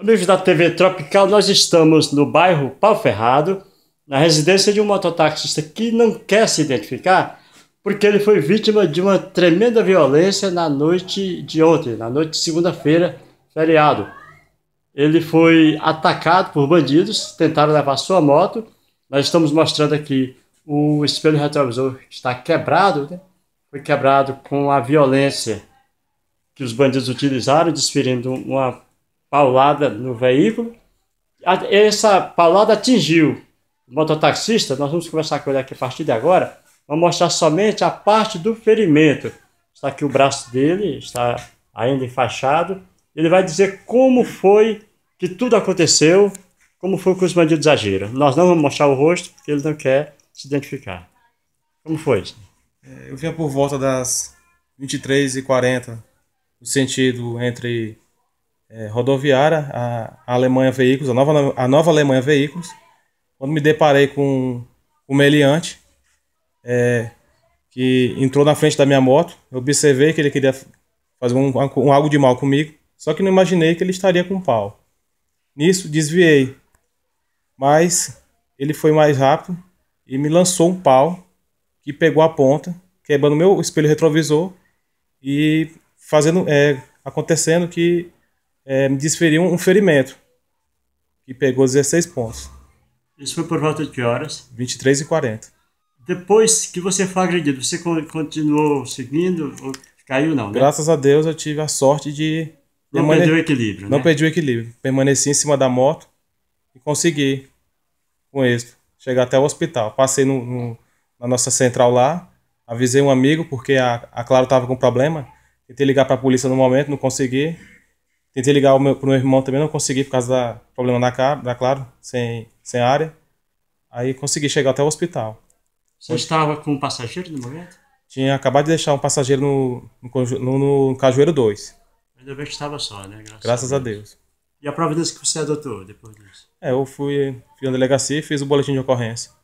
Amigos da TV Tropical, nós estamos no bairro Pau Ferrado, na residência de um mototaxista que não quer se identificar porque ele foi vítima de uma tremenda violência na noite de ontem, na noite de segunda-feira, feriado. Ele foi atacado por bandidos, tentaram levar sua moto. Nós estamos mostrando aqui o espelho retrovisor que está quebrado, né? foi quebrado com a violência que os bandidos utilizaram, desferindo uma paulada no veículo. Essa paulada atingiu o mototaxista. Nós vamos conversar com ele aqui a partir de agora. Vamos mostrar somente a parte do ferimento. Está aqui o braço dele, está ainda enfaixado. Ele vai dizer como foi que tudo aconteceu, como foi que os bandidos agiram. Nós não vamos mostrar o rosto, porque ele não quer se identificar. Como foi? É, eu vinha por volta das 23h40, no sentido entre é, rodoviária, a, Alemanha Veículos, a nova, a nova Alemanha Veículos, quando me deparei com o meliante é, que entrou na frente da minha moto, eu observei que ele queria fazer um, um, algo de mal comigo, só que não imaginei que ele estaria com um pau. Nisso desviei, mas ele foi mais rápido e me lançou um pau que pegou a ponta, quebrando meu espelho retrovisor e fazendo é, acontecendo que é, me desferiu um ferimento, que pegou 16 pontos. Isso foi por volta de que horas? 23 e 40. Depois que você foi agredido, você continuou seguindo? Ou caiu não, né? Graças a Deus eu tive a sorte de... Não permane... perdeu o equilíbrio, Não né? perdi o equilíbrio. Permaneci em cima da moto e consegui, com êxito, chegar até o hospital. Passei no, no, na nossa central lá, avisei um amigo, porque a, a Claro estava com problema. Tentei ligar para a polícia no momento, não consegui. Tentei ligar o meu, pro meu irmão também, não consegui por causa do problema da, cara, da Claro, sem, sem área. Aí consegui chegar até o hospital. Você Hoje, estava com um passageiro no momento? Tinha acabado de deixar um passageiro no, no, no, no Cajueiro 2. Ainda bem que estava só, né? Graças, Graças a, Deus. a Deus. E a providência que você adotou depois disso? É, eu fui, fui na delegacia e fiz o boletim de ocorrência.